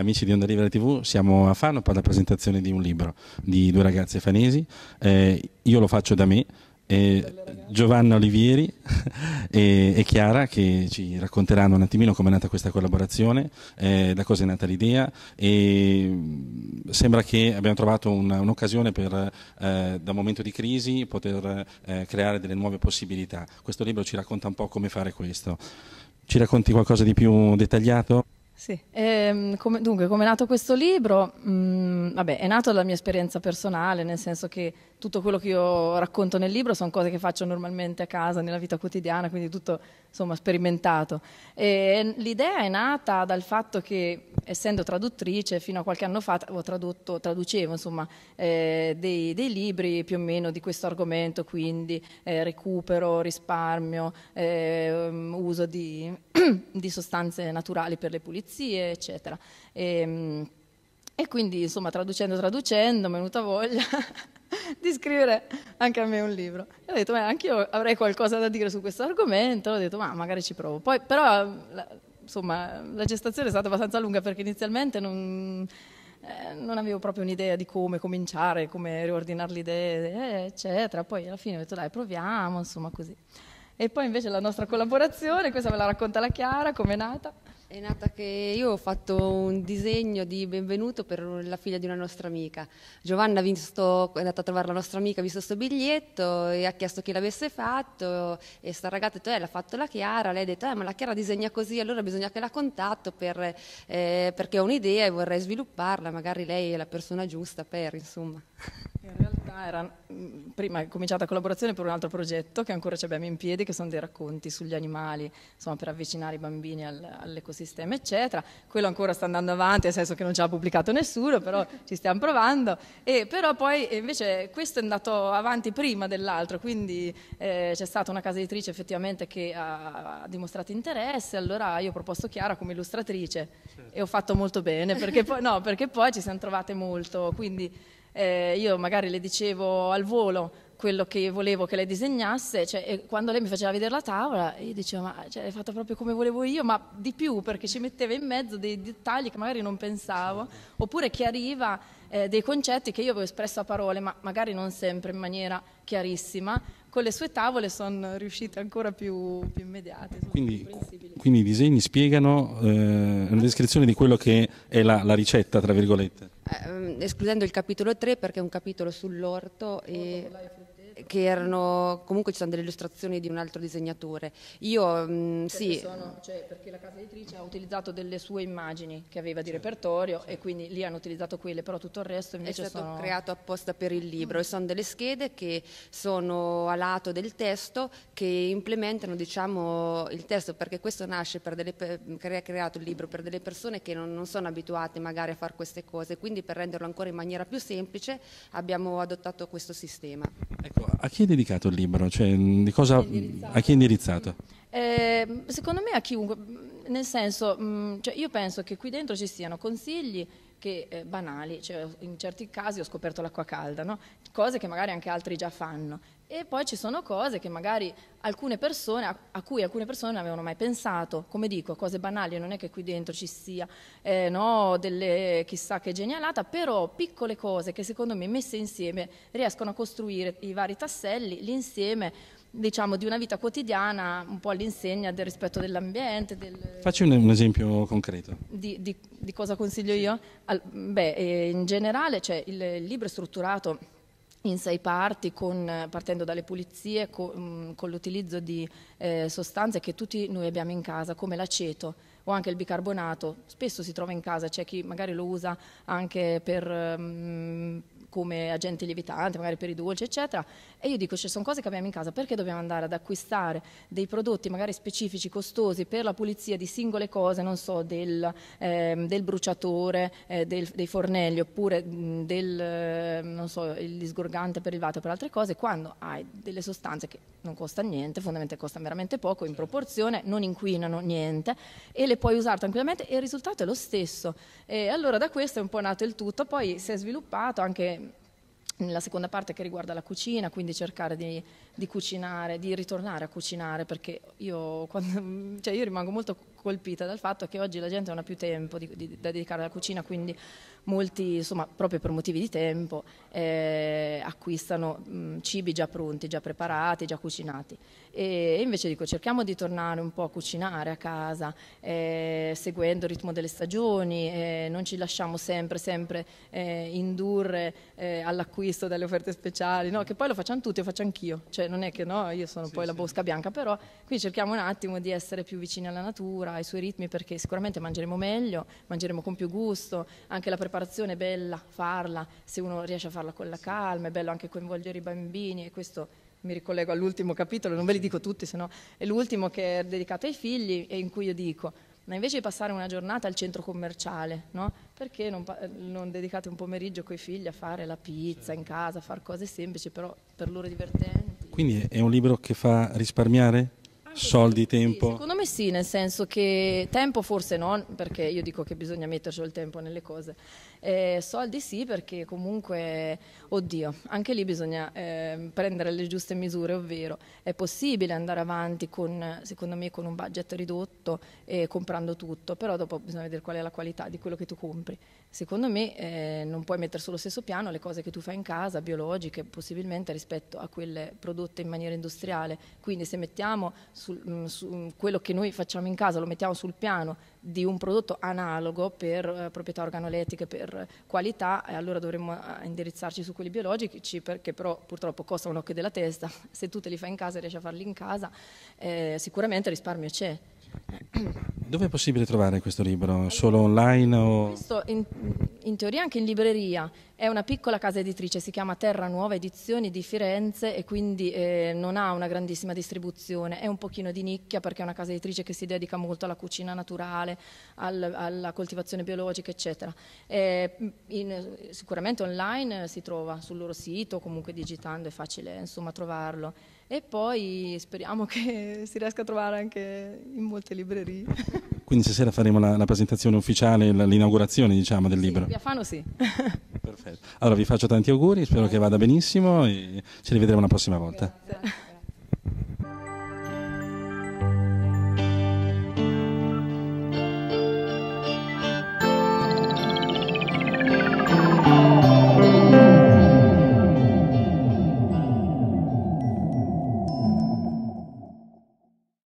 amici di Onda Libera TV, siamo a Fano per la presentazione di un libro di due ragazze fanesi. Eh, io lo faccio da me. Eh, Giovanna Olivieri e, e, Chiara che ci racconteranno un attimino come è nata questa collaborazione, eh, da cosa è nata l'idea e mm, sembra che abbiamo trovato un'occasione un per eh, da un momento di crisi poter eh, creare delle nuove possibilità. Questo libro ci racconta un po' come fare questo. Ci racconti qualcosa di più dettagliato? Sì. E, ehm, come, dunque, come è nato questo libro? Mh, mm, vabbè, è nato dalla mia esperienza personale, nel senso che tutto quello che io racconto nel libro sono cose che faccio normalmente a casa, nella vita quotidiana, quindi tutto insomma sperimentato. E, ehm, l'idea è nata dal fatto che essendo traduttrice, fino a qualche anno fa tradotto, traducevo insomma, eh, dei, dei, libri più o meno di questo argomento, quindi eh, recupero, risparmio, ehm, uso di, di, sostanze naturali per le pulizie, eccetera. E, ehm, e quindi, insomma, traducendo, traducendo, mi è venuta voglia di scrivere anche a me un libro. E ho detto, ma anche io avrei qualcosa da dire su questo argomento, ho detto, ma magari ci provo. Poi, però, la, insomma, la gestazione è stata abbastanza lunga perché inizialmente non, eh, non avevo proprio un'idea di come cominciare, come riordinare le idee, eh, eccetera. Poi alla fine ho detto dai, proviamo, insomma, così. E poi invece la nostra collaborazione, questa ve la racconta la Chiara, come è nata. È nata che io ho fatto un disegno di benvenuto per la figlia di una nostra amica. Giovanna visto, è andata a trovare la nostra amica, ha visto questo biglietto e ha chiesto chi l'avesse fatto e sta ragazza ha detto eh, l'ha fatto la Chiara, lei ha detto eh, ma la Chiara disegna così, allora bisogna che la contatto per, eh, perché ho un'idea e vorrei svilupparla, magari lei è la persona giusta per, insomma. era, prima cominciata la collaborazione per un altro progetto che ancora ci abbiamo in piedi, che sono dei racconti sugli animali, insomma, per avvicinare i bambini al, all'ecosistema, eccetera. Quello ancora sta andando avanti, nel senso che non ce l'ha pubblicato nessuno, però ci stiamo provando. E, però poi eh, invece questo è andato avanti prima dell'altro, quindi eh, c'è stata una casa editrice effettivamente che ha, ha, dimostrato interesse, allora io ho proposto Chiara come illustratrice certo. e ho fatto molto bene, perché poi, no, perché poi ci siamo trovate molto. Quindi, eh, io magari le dicevo al volo quello che volevo che lei disegnasse, cioè, quando lei mi faceva vedere la tavola, io dicevo, ma cioè, l'hai fatta proprio come volevo io, ma di più, perché ci metteva in mezzo dei dettagli che magari non pensavo, oppure chiariva eh, dei concetti che io avevo espresso a parole, ma magari non sempre in maniera chiarissima, con le sue tavole sono riuscite ancora più, più immediate. Quindi, quindi, i disegni spiegano eh, una descrizione di quello che è la, la ricetta, tra virgolette. Eh, ehm, escludendo il capitolo 3 perché è un capitolo sull'orto e che erano comunque ci sono delle illustrazioni di un altro disegnatore. Io mh, mm, cioè, sì. Sono, cioè, perché la casa editrice ha utilizzato delle sue immagini che aveva di certo, repertorio certo. e quindi lì hanno utilizzato quelle, però tutto il resto invece è stato sono... creato apposta per il libro mm. e sono delle schede che sono a lato del testo che implementano diciamo il testo perché questo nasce per delle per, creato il libro per delle persone che non, non sono abituate magari a fare queste cose, quindi per renderlo ancora in maniera più semplice abbiamo adottato questo sistema. Ecco, a chi è dedicato il libro? Cioè, mm, cosa, a chi è indirizzato? Eh, secondo me a chiunque, mm, nel senso, mh, mm, cioè io penso che qui dentro ci siano consigli che, eh, banali, cioè, in certi casi ho scoperto l'acqua calda, no? cose che magari anche altri già fanno, e poi ci sono cose che magari alcune persone, a, cui alcune persone non avevano mai pensato, come dico, cose banali, non è che qui dentro ci sia eh, no, delle chissà che genialata, però piccole cose che secondo me messe insieme riescono a costruire i vari tasselli, l'insieme diciamo, di una vita quotidiana un po' all'insegna del rispetto dell'ambiente. Del... Facci un, un, esempio concreto. Di, di, di cosa consiglio sì. io? Al, beh, eh, in generale cioè, il, il libro è strutturato in sei parti, con, eh, partendo dalle pulizie, con, con l'utilizzo di eh, sostanze che tutti noi abbiamo in casa, come l'aceto o anche il bicarbonato. Spesso si trova in casa, c'è chi magari lo usa anche per, ehm, come agente lievitante, magari per i dolci, eccetera. E io dico, ci cioè, sono cose che abbiamo in casa, perché dobbiamo andare ad acquistare dei prodotti magari specifici, costosi per la pulizia di singole cose, non so, del, eh, del bruciatore, eh, del, dei fornelli, oppure mh, del, ehm, non so, il sgorgante per il vato, per altre cose, quando hai delle sostanze che non costano niente, fondamentalmente costano veramente poco in proporzione, non inquinano niente e le puoi usare tranquillamente e il risultato è lo stesso. E allora da questo è un po' nato il tutto, poi si è sviluppato anche la seconda parte che riguarda la cucina, quindi cercare di, di cucinare, di ritornare a cucinare, perché io, quando, cioè io rimango molto colpita dal fatto che oggi la gente non ha più tempo di, di, da dedicare alla cucina, quindi molti, insomma, proprio per motivi di tempo, eh, acquistano mh, mm, cibi già pronti, già preparati, già cucinati. E, invece dico, cerchiamo di tornare un po' a cucinare a casa, eh, seguendo il ritmo delle stagioni, eh, non ci lasciamo sempre, sempre eh, indurre eh, all'acquisto delle offerte speciali, no? che poi lo facciamo tutti, lo faccio anch'io, cioè non è che no, io sono sì, poi sì. la bosca bianca, però qui cerchiamo un attimo di essere più vicini alla natura, ancora ai suoi ritmi perché sicuramente mangeremo meglio, mangeremo con più gusto, anche la preparazione è bella farla, se uno riesce a farla con la calma, è bello anche coinvolgere i bambini e questo mi ricollego all'ultimo capitolo, non ve li dico tutti, se no è l'ultimo che è dedicato ai figli e in cui io dico, ma invece di passare una giornata al centro commerciale, no? perché non, non, dedicate un pomeriggio con i figli a fare la pizza in casa, a fare cose semplici, però per loro divertenti. Quindi è un libro che fa risparmiare? Anche soldi, tempo? Sì, secondo me sì, nel senso che tempo forse non, perché io dico che bisogna metterci il tempo nelle cose. Eh, soldi sì, perché comunque, oddio, anche lì bisogna eh, prendere le giuste misure, ovvero è possibile andare avanti con, secondo me, con un budget ridotto e comprando tutto, però dopo bisogna vedere qual è la qualità di quello che tu compri. Secondo me eh, non puoi mettere sullo stesso piano le cose che tu fai in casa, biologiche, possibilmente rispetto a quelle prodotte in maniera industriale. Quindi se mettiamo sul, mm, su mm, quello che noi facciamo in casa lo mettiamo sul piano di un prodotto analogo per eh, proprietà organolettiche, per qualità, e allora dovremmo eh, indirizzarci su quelli biologici perché però purtroppo costano un occhio della testa. Se tu te li fai in casa e riesci a farli in casa, eh, sicuramente risparmio c'è. Eh, dove è possibile trovare questo libro? Solo online? O... Questo in, in, teoria anche in libreria. È una piccola casa editrice, si chiama Terra Nuova Edizioni di Firenze e quindi eh, non ha una grandissima distribuzione. È un pochino di nicchia perché è una casa editrice che si dedica molto alla cucina naturale, al, alla coltivazione biologica, eccetera. Eh, in, sicuramente online si trova sul loro sito, comunque digitando è facile insomma, trovarlo e poi speriamo che si riesca a trovare anche in molte librerie. Quindi stasera faremo la, la presentazione ufficiale, l'inaugurazione diciamo, del sì, libro. Via Fano sì. Perfetto. Allora vi faccio tanti auguri, spero che vada benissimo e ci rivedremo la prossima volta. Grazie.